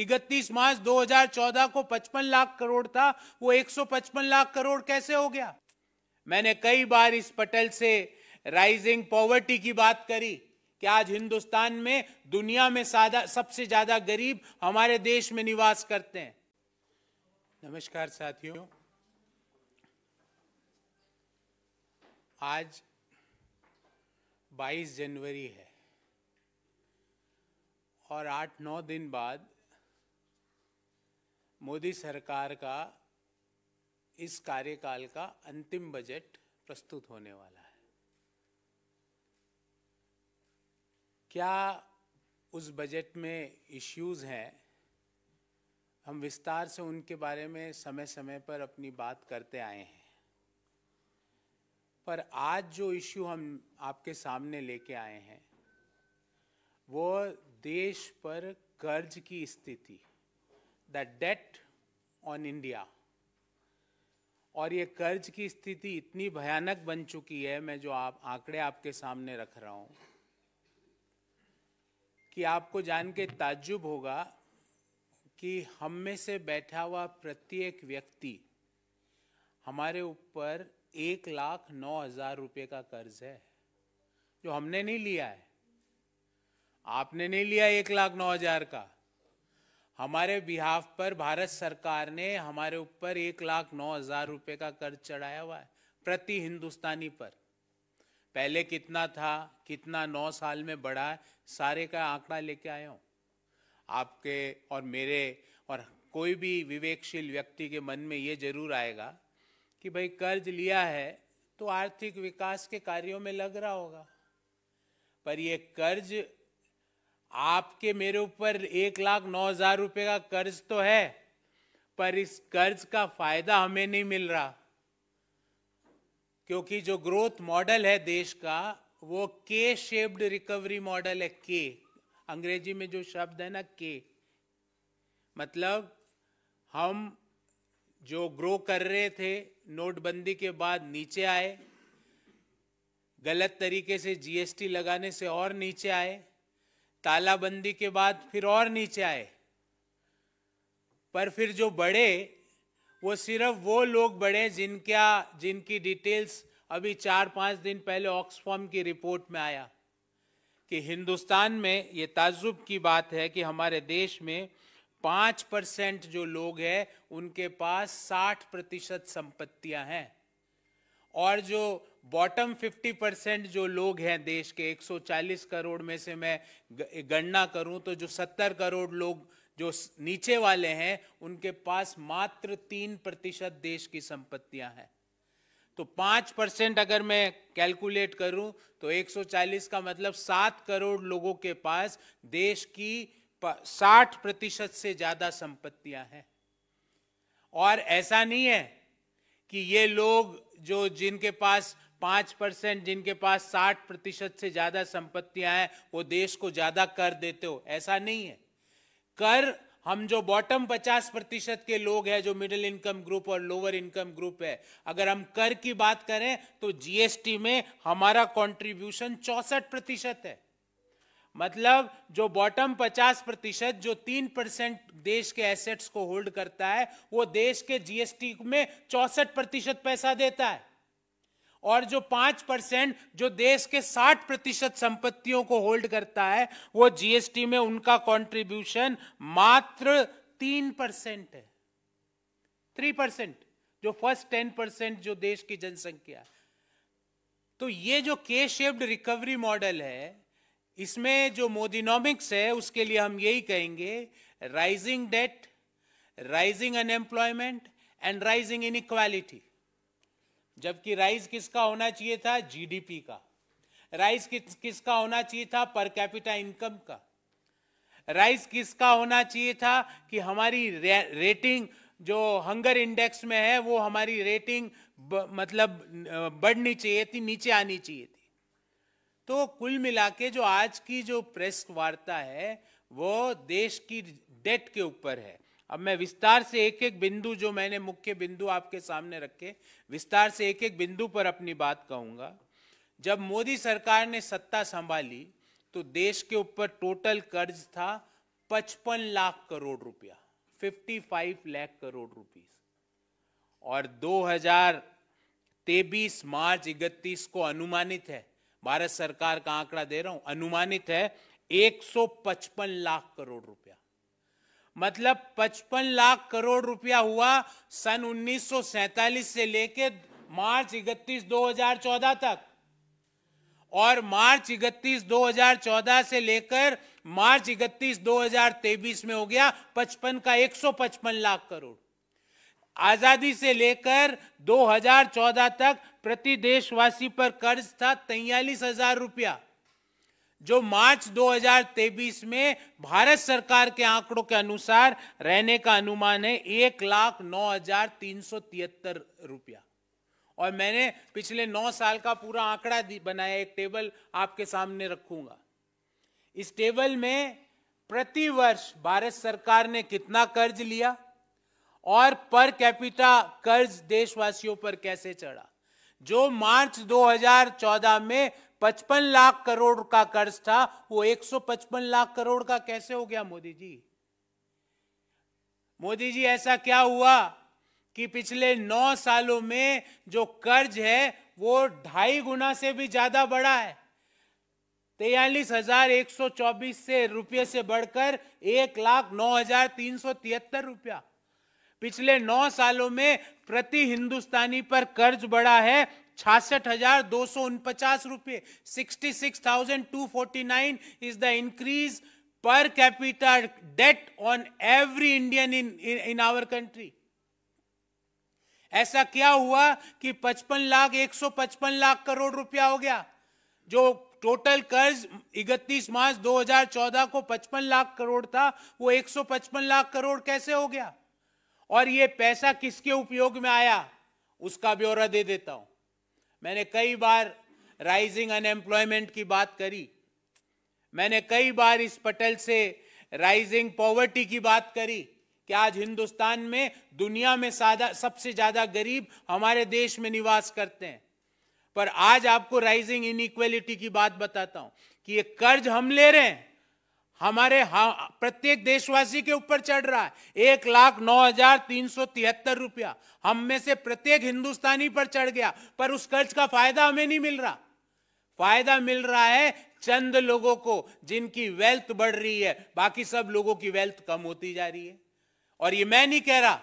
इकतीस मार्च 2014 को 55 लाख करोड़ था वो 155 लाख करोड़ कैसे हो गया मैंने कई बार इस पटल से राइजिंग पॉवर्टी की बात करी कि आज हिंदुस्तान में दुनिया में सादा सबसे ज्यादा गरीब हमारे देश में निवास करते हैं नमस्कार साथियों आज 22 जनवरी है और आठ नौ दिन बाद मोदी सरकार का इस कार्यकाल का अंतिम बजट प्रस्तुत होने वाला है क्या उस बजट में इश्यूज हैं हम विस्तार से उनके बारे में समय समय पर अपनी बात करते आए हैं पर आज जो इश्यू हम आपके सामने लेके आए हैं वो देश पर कर्ज की स्थिति द डेट ऑन इंडिया और ये कर्ज की स्थिति इतनी भयानक बन चुकी है मैं जो आप आंकड़े आपके सामने रख रहा हूं कि आपको जान के ताज्जुब होगा कि हम में से बैठा हुआ प्रत्येक व्यक्ति हमारे ऊपर एक लाख नौ हजार रुपये का कर्ज है जो हमने नहीं लिया है आपने नहीं लिया एक लाख नौ हजार का हमारे बिहाफ पर भारत सरकार ने हमारे ऊपर एक लाख नौ हजार रुपये का कर्ज चढ़ाया हुआ है प्रति हिंदुस्तानी पर पहले कितना था कितना नौ साल में बढ़ा है सारे का आंकड़ा लेके आया हूँ आपके और मेरे और कोई भी विवेकशील व्यक्ति के मन में ये जरूर आएगा कि भाई कर्ज लिया है तो आर्थिक विकास के कार्यों में लग रहा होगा पर ये कर्ज आपके मेरे ऊपर एक लाख नौ हजार रुपये का कर्ज तो है पर इस कर्ज का फायदा हमें नहीं मिल रहा क्योंकि जो ग्रोथ मॉडल है देश का वो के शेप्ड रिकवरी मॉडल है के अंग्रेजी में जो शब्द है ना के मतलब हम जो ग्रो कर रहे थे नोटबंदी के बाद नीचे आए गलत तरीके से जीएसटी लगाने से और नीचे आए तालाबंदी के बाद फिर और नीचे आए पर फिर जो बड़े वो सिर्फ वो लोग बड़े जिनका जिनकी डिटेल्स अभी चार पाँच दिन पहले ऑक्सफॉर्म की रिपोर्ट में आया कि हिंदुस्तान में ये ताजुब की बात है कि हमारे देश में पाँच परसेंट जो लोग हैं उनके पास साठ प्रतिशत संपत्तियां हैं और जो बॉटम 50 परसेंट जो लोग हैं देश के 140 करोड़ में से मैं गणना करूं तो जो 70 करोड़ लोग जो नीचे वाले हैं उनके पास मात्र तीन प्रतिशत देश की संपत्तियां हैं तो पांच परसेंट अगर मैं कैलकुलेट करूं तो 140 का मतलब सात करोड़ लोगों के पास देश की साठ प्रतिशत से ज़्यादा संपत्तियां हैं और ऐसा नहीं है कि ये लोग जो जिनके पास पाँच परसेंट जिनके पास साठ प्रतिशत से ज़्यादा संपत्तियां हैं वो देश को ज़्यादा कर देते हो ऐसा नहीं है कर हम जो बॉटम पचास प्रतिशत के लोग हैं जो मिडिल इनकम ग्रुप और लोअर इनकम ग्रुप है अगर हम कर की बात करें तो जीएसटी में हमारा कंट्रीब्यूशन चौसठ प्रतिशत है मतलब जो बॉटम 50 प्रतिशत जो तीन परसेंट देश के एसेट्स को होल्ड करता है वो देश के जीएसटी में चौसठ प्रतिशत पैसा देता है और जो पांच परसेंट जो देश के साठ प्रतिशत संपत्तियों को होल्ड करता है वो जीएसटी में उनका कंट्रीब्यूशन मात्र तीन परसेंट है थ्री परसेंट जो फर्स्ट टेन परसेंट जो देश की जनसंख्या तो ये जो के शेप्ड रिकवरी मॉडल है इसमें जो मोदीनॉमिक्स है उसके लिए हम यही कहेंगे rising debt rising unemployment and rising in जबकि राइज किसका होना चाहिए था जीडीपी का राइज किस किसका होना चाहिए था पर कैपिटा इनकम का राइज किसका होना चाहिए था कि हमारी रे, रेटिंग जो हंगर इंडेक्स में है वो हमारी रेटिंग ब, मतलब बढ़नी चाहिए थी नीचे आनी चाहिए थी तो कुल मिला के जो आज की जो प्रेस वार्ता है वो देश की डेट के ऊपर है अब मैं विस्तार से एक एक बिंदु जो मैंने मुख्य बिंदु आपके सामने रखे विस्तार से एक एक बिंदु पर अपनी बात कहूंगा जब मोदी सरकार ने सत्ता संभाली तो देश के ऊपर टोटल कर्ज था पचपन लाख करोड़ रुपया 55 लाख करोड़ रुपीस और दो हजार मार्च इकतीस को अनुमानित है भारत सरकार का आंकड़ा दे रहा हूं अनुमानित है 155 लाख करोड़ रुपया मतलब 55 लाख करोड़ रुपया हुआ सन 1947 से लेके मार्च इकतीस 2014 तक और मार्च इकतीस 2014 से लेकर मार्च इकतीस 2023 में हो गया 55 का 155 लाख करोड़ आज़ादी से लेकर 2014 तक प्रति देशवासी पर कर्ज था तैयलीस हजार रुपया जो मार्च 2023 में भारत सरकार के आंकड़ों के अनुसार रहने का अनुमान है एक लाख नौ हजार तीन सौ तिहत्तर रुपया और मैंने पिछले नौ साल का पूरा आंकड़ा बनाया एक टेबल आपके सामने रखूंगा इस टेबल में प्रति वर्ष भारत सरकार ने कितना कर्ज लिया और पर कैपिटा कर्ज देशवासियों पर कैसे चढ़ा जो मार्च 2014 में 55 लाख करोड़ का कर्ज था वो 155 लाख करोड़ का कैसे हो गया मोदी जी मोदी जी ऐसा क्या हुआ कि पिछले नौ सालों में जो कर्ज है वो ढाई गुना से भी ज्यादा बड़ा है तेयलिस हजार एक सौ चौबीस से रुपये से बढ़कर एक लाख नौ हजार तीन सौ तिहत्तर रुपया पिछले नौ सालों में प्रति हिंदुस्तानी पर कर्ज बढ़ा है छियासठ हजार दो सौ उनपचास रुपये sixty six thousand two forty nine is the increase per capital debt on every Indian in in our country ऐसा क्या हुआ कि 55 लाख 155 लाख करोड़ रुपया हो गया जो टोटल कर्ज 31 मार्च 2014 को 55 लाख करोड़ था वो 155 लाख करोड़ कैसे हो गया और ये पैसा किसके उपयोग में आया उसका ब्यौरा दे देता हूं मैंने कई बार राइजिंग अनएम्प्लॉयमेंट की बात करी मैंने कई बार इस पटल से राइजिंग पॉवर्टी की बात करी कि आज हिंदुस्तान में दुनिया में सादा सबसे ज्यादा गरीब हमारे देश में निवास करते हैं पर आज आपको राइजिंग इनइक्वेलिटी की बात बताता हूं कि ये कर्ज हम ले रहे हैं हमारे हाँ, प्रत्येक देशवासी के ऊपर चढ़ रहा है एक लाख नौ हजार तीन सौ तिहत्तर रुपया हम में से प्रत्येक हिंदुस्तानी पर चढ़ गया पर उस कर्ज का फायदा हमें नहीं मिल रहा फायदा मिल रहा है चंद लोगों को जिनकी वेल्थ बढ़ रही है बाकी सब लोगों की वेल्थ कम होती जा रही है और ये मैं नहीं कह रहा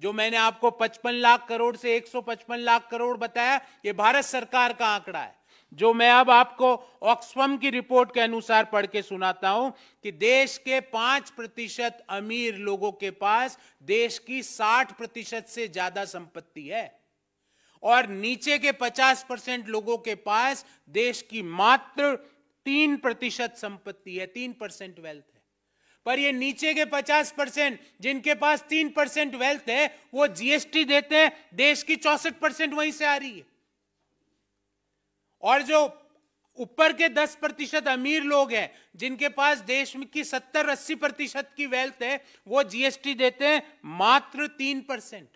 जो मैंने आपको 55 लाख करोड़ से 155 लाख करोड़ बताया ये भारत सरकार का आंकड़ा है जो मैं अब आपको ऑक्सफम की रिपोर्ट के अनुसार पढ़ के सुनाता हूं कि देश के पांच प्रतिशत अमीर लोगों के पास देश की साठ प्रतिशत से ज्यादा संपत्ति है और नीचे के पचास परसेंट लोगों के पास देश की मात्र तीन प्रतिशत संपत्ति है तीन परसेंट वेल्थ है पर ये नीचे के पचास परसेंट जिनके पास तीन परसेंट वेल्थ है वो जीएसटी देते हैं देश की चौसठ परसेंट वहीं से आ रही है और जो ऊपर के 10 प्रतिशत अमीर लोग हैं जिनके पास देश में की 70 अस्सी प्रतिशत की वेल्थ है वो जीएसटी देते हैं मात्र तीन परसेंट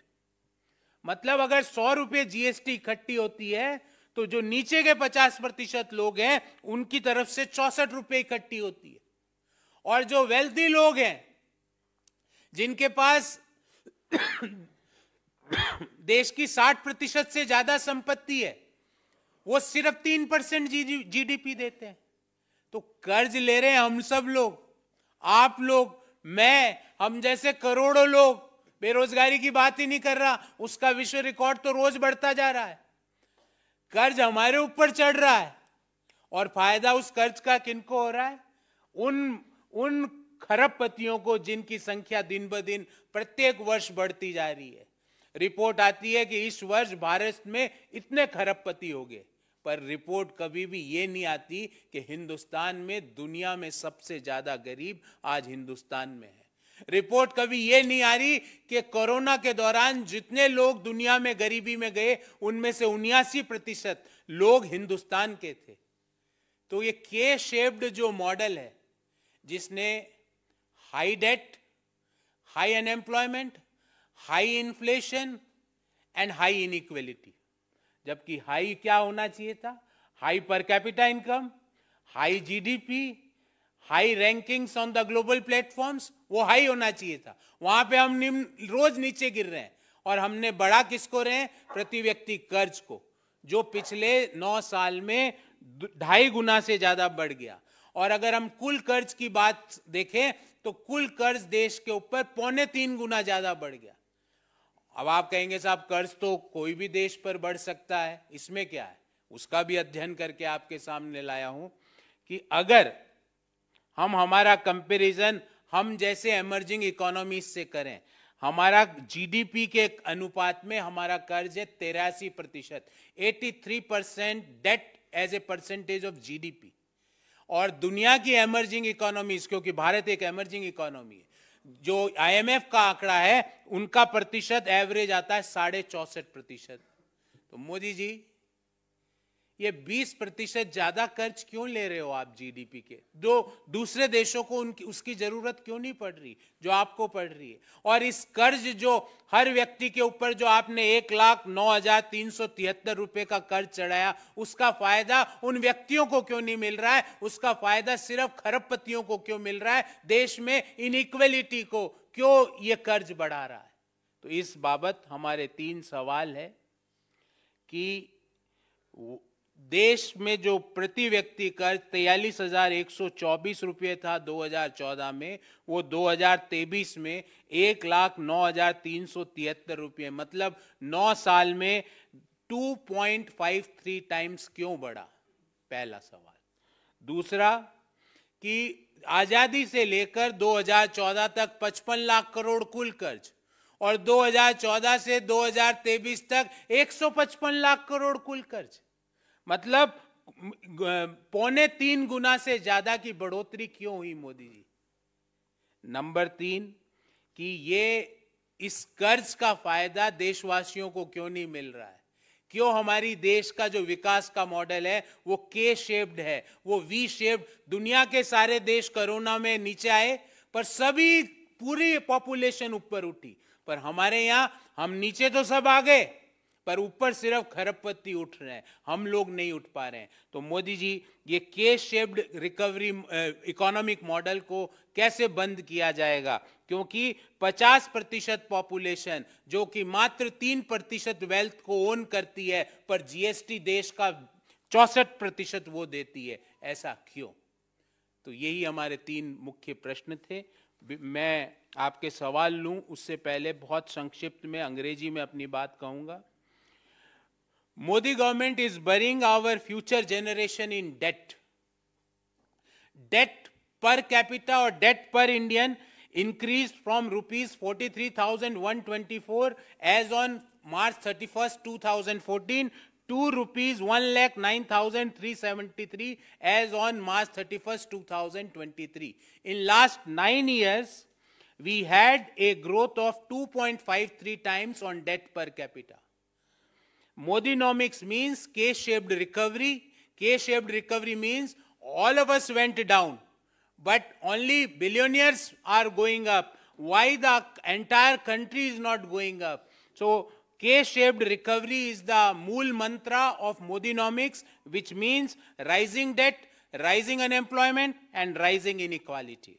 मतलब अगर सौ रुपये जीएसटी इकट्ठी होती है तो जो नीचे के 50 प्रतिशत लोग हैं उनकी तरफ से चौसठ रुपये इकट्ठी होती है और जो वेल्थी लोग हैं जिनके पास देश की 60 प्रतिशत से ज्यादा संपत्ति है वो सिर्फ तीन परसेंट जीडीपी देते हैं तो कर्ज ले रहे हैं हम सब लोग आप लोग मैं हम जैसे करोड़ों लोग बेरोजगारी की बात ही नहीं कर रहा उसका विश्व रिकॉर्ड तो रोज बढ़ता जा रहा है कर्ज हमारे ऊपर चढ़ रहा है और फायदा उस कर्ज का किनको हो रहा है उन उन खरब पतियों को जिनकी संख्या दिन ब दिन प्रत्येक वर्ष बढ़ती जा रही है रिपोर्ट आती है कि इस वर्ष भारत में इतने खरब पति हो गए पर रिपोर्ट कभी भी ये नहीं आती कि हिंदुस्तान में दुनिया में सबसे ज़्यादा गरीब आज हिंदुस्तान में है रिपोर्ट कभी ये नहीं आ रही कि कोरोना के दौरान जितने लोग दुनिया में गरीबी में गए उनमें से उन्यासी प्रतिशत लोग हिंदुस्तान के थे तो ये के शेप्ड जो मॉडल है जिसने high debt high unemployment high inflation and high inequality जबकि हाई क्या होना चाहिए था high per capita income high GDP high rankings on the global platforms वो हाई होना चाहिए था वहां पे हम निम्न रोज नीचे गिर रहे हैं और हमने बड़ा किसको रहे प्रति व्यक्ति कर्ज को जो पिछले नौ साल में ढाई गुना से ज्यादा बढ़ गया और अगर हम कुल कर्ज की बात देखें तो कुल कर्ज देश के ऊपर पौने तीन गुना ज्यादा बढ़ गया अब आप कहेंगे साहब कर्ज तो कोई भी देश पर बढ़ सकता है इसमें क्या है उसका भी अध्ययन करके आपके सामने लाया हूं कि अगर हम हमारा कंपैरिजन हम जैसे एमर्जिंग इकोनॉमी से करें हमारा जीडीपी के अनुपात में हमारा कर्ज है तेरासी प्रतिशत eighty three percent debt as a percentage of GDP और दुनिया की एमर्जिंग इकोनॉमीज क्योंकि भारत एक एमर्जिंग इकोनॉमी है जो आईएमएफ का आंकड़ा है उनका प्रतिशत एवरेज आता है साढ़े चौसठ प्रतिशत तो मोदी जी ये 20 प्रतिशत ज्यादा कर्ज क्यों ले रहे हो आप जीडीपी के दो दूसरे देशों को उनकी उसकी जरूरत क्यों नहीं पड़ रही जो आपको पड़ रही है और इस कर्ज जो हर व्यक्ति के ऊपर जो आपने एक लाख नौ हजार तीन सौ तिहत्तर रुपए का कर्ज चढ़ाया उसका फायदा उन व्यक्तियों को क्यों नहीं मिल रहा है उसका फायदा सिर्फ खरबपतियों को क्यों मिल रहा है देश में इनइक्वलिटी को क्यों ये कर्ज बढ़ा रहा है तो इस बाबत हमारे तीन सवाल है कि देश में जो प्रति व्यक्ति कर्ज तैयलीस हजार एक सौ चौबीस रुपये था 2014 में वो 2023 में एक लाख नौ हजार तीन सौ तिहत्तर रुपये मतलब नौ साल में 2.53 टाइम्स क्यों बढ़ा पहला सवाल दूसरा कि आज़ादी से लेकर 2014 तक 55 लाख करोड़ कुल कर्ज और 2014 से 2023 तक 155 लाख करोड़ कुल कर्ज मतलब पौने तीन गुना से ज्यादा की बढ़ोतरी क्यों हुई मोदी जी नंबर तीन कि ये इस कर्ज का फायदा देशवासियों को क्यों नहीं मिल रहा है क्यों हमारी देश का जो विकास का मॉडल है वो के शेप्ड है वो वी शेप्ड दुनिया के सारे देश कोरोना में नीचे आए पर सभी पूरी पॉपुलेशन ऊपर उठी पर हमारे यहां हम नीचे तो सब आ गए पर ऊपर सिर्फ खरबपत्ती उठ रहे हैं हम लोग नहीं उठ पा रहे हैं तो मोदी जी ये के शेप्ड रिकवरी इकोनॉमिक मॉडल को कैसे बंद किया जाएगा क्योंकि 50 प्रतिशत पॉपुलेशन जो कि मात्र 3 प्रतिशत वेल्थ को ओन करती है पर जीएसटी देश का चौसठ प्रतिशत वो देती है ऐसा क्यों तो यही हमारे तीन मुख्य प्रश्न थे मैं आपके सवाल लूं उससे पहले बहुत संक्षिप्त में अंग्रेजी में अपनी बात कहूंगा Modi government is burying our future generation in debt. Debt per capita or debt per Indian increased from rupees 43,124 as on March 31st, 2014 to rupees 1,09,373 as on March 31st, 2023. In last nine years, we had a growth of 2.53 times on debt per capita. Modinomics means K-shaped recovery. K-shaped recovery means all of us went down, but only billionaires are going up. Why the entire country is not going up? So K-shaped recovery is the mool mantra of Modinomics, which means rising debt, rising unemployment, and rising inequality.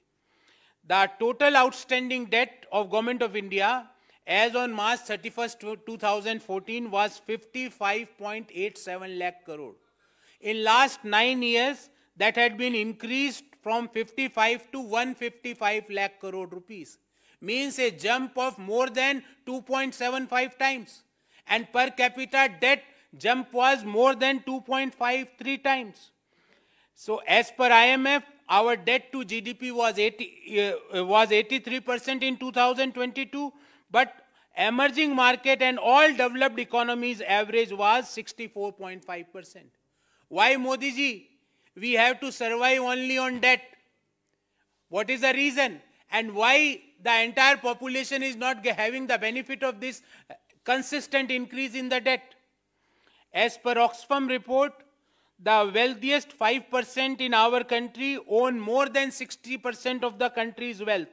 The total outstanding debt of Government of India as on March 31st 2014 was 55.87 lakh crore. In last nine years, that had been increased from 55 to 155 lakh crore rupees. Means a jump of more than 2.75 times. And per capita debt jump was more than 2.53 times. So as per IMF, our debt to GDP was 80, uh, was 83% in 2022 but emerging market and all developed economies average was 64.5%. Why Modi ji? We have to survive only on debt. What is the reason? And why the entire population is not having the benefit of this uh, consistent increase in the debt? As per Oxfam report, the wealthiest 5% in our country own more than 60% of the country's wealth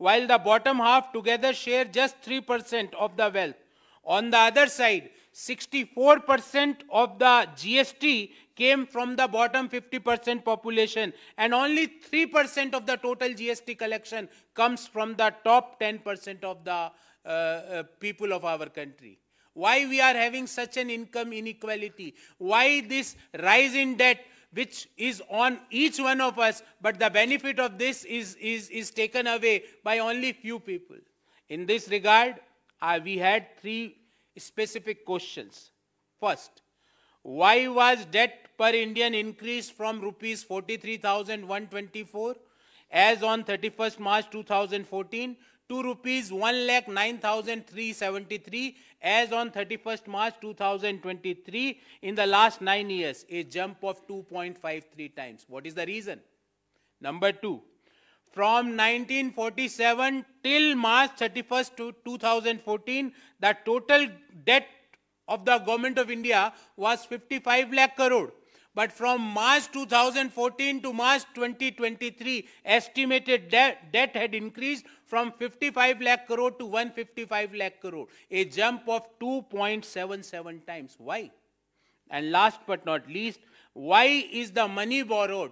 while the bottom half together share just 3% of the wealth. On the other side, 64% of the GST came from the bottom 50% population and only 3% of the total GST collection comes from the top 10% of the uh, uh, people of our country. Why we are having such an income inequality? Why this rise in debt? which is on each one of us, but the benefit of this is, is, is taken away by only few people. In this regard, uh, we had three specific questions. First, why was debt per Indian increased from rupees 43,124 as on 31st March 2014 Two rupees 1,09,373 as on 31st March 2023 in the last nine years, a jump of 2.53 times. What is the reason? Number two, from 1947 till March 31st to 2014, the total debt of the government of India was 55 lakh crore. But from March 2014 to March 2023, estimated de debt had increased from 55 lakh crore to 155 lakh crore, a jump of 2.77 times. Why? And last but not least, why is the money borrowed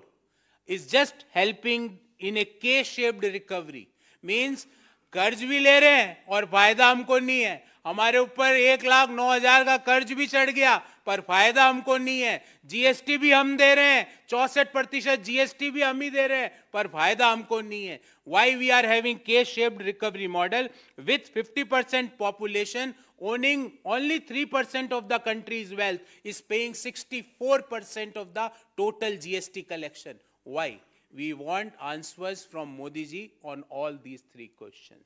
is just helping in a K-shaped recovery? Means कर्ज भी ले रहे हैं और फायदा हमको नहीं है हमारे ऊपर एक लाख नौ हजार का कर्ज भी चढ़ गया पर फायदा हमको नहीं है जीएसटी भी हम दे रहे हैं चौसठ प्रतिशत जीएसटी भी हम ही दे रहे हैं पर फायदा हमको नहीं है why we are having K shaped recovery model with 50 percent population owning only three percent of the country's wealth is paying sixty four percent of the total GST collection why We want answers from Modi ji on all these three questions.